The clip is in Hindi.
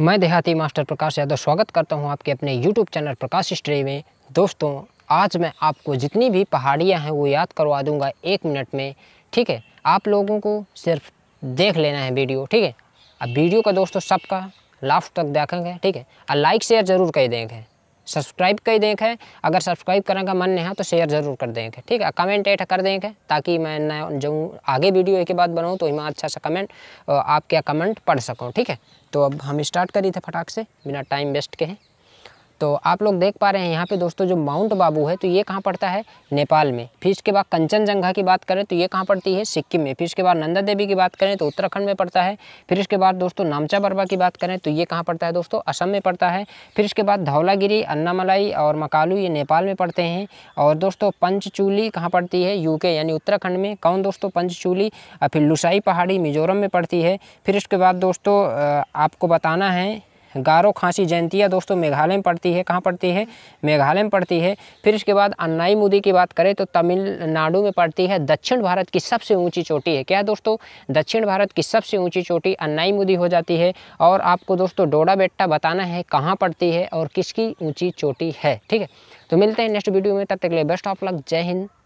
मैं देहाती मास्टर प्रकाश यादव स्वागत करता हूं आपके अपने यूट्यूब चैनल प्रकाश स्ट्री में दोस्तों आज मैं आपको जितनी भी पहाड़ियां हैं वो याद करवा दूंगा एक मिनट में ठीक है आप लोगों को सिर्फ देख लेना है वीडियो ठीक है अब वीडियो का दोस्तों सबका लास्ट तक देखेंगे ठीक है और लाइक शेयर ज़रूर कर देंगे सब्सक्राइब कर देखें अगर सब्सक्राइब करने का मन नहीं है तो शेयर ज़रूर कर देंगे ठीक है कमेंट एट कर देंगे ताकि मैं नया जो आगे वीडियो के बाद बनाऊँ तो मैं अच्छा सा कमेंट आपके कमेंट पढ़ सकूँ ठीक है तो अब हम स्टार्ट करी थे फटाक से बिना टाइम वेस्ट के हैं तो आप लोग देख पा रहे हैं यहाँ पे दोस्तों जो माउंट बाबू है तो ये कहाँ पड़ता है नेपाल में फिर इसके बाद कंचनजंघा की बात करें तो ये कहाँ पड़ती है सिक्किम में फिर इसके बाद नंदा देवी की बात करें तो उत्तराखंड में पड़ता है फिर इसके बाद दोस्तों नामचा बर्बा की बात करें तो ये कहाँ पड़ता है दोस्तों असम में पड़ता है फिर इसके बाद धौलागिरी अन्नामलाई और मकालू ये नेपाल में पड़ते हैं और दोस्तों पंचचूली कहाँ पड़ती है यूके यानी उत्तराखंड में कौन दोस्तों पंचचूली और फिर लुसाई पहाड़ी मिजोरम में पड़ती है फिर इसके बाद दोस्तों आपको बताना है गारो खांसी जयंतिया दोस्तों मेघालय में पड़ती है कहाँ पड़ती है मेघालय में पड़ती है फिर इसके बाद अन्नाई मुदी की बात करें तो तमिलनाडु में पड़ती है दक्षिण भारत की सबसे ऊँची चोटी है क्या दोस्तों दक्षिण भारत की सबसे ऊँची चोटी अन्नाई मुदी हो जाती है और आपको दोस्तों डोडा बेट्टा बताना है कहाँ पड़ती है और किसकी ऊँची चोटी है ठीक है तो मिलते हैं नेक्स्ट वीडियो में तब तक के लिए बेस्ट ऑफ लक जय हिंद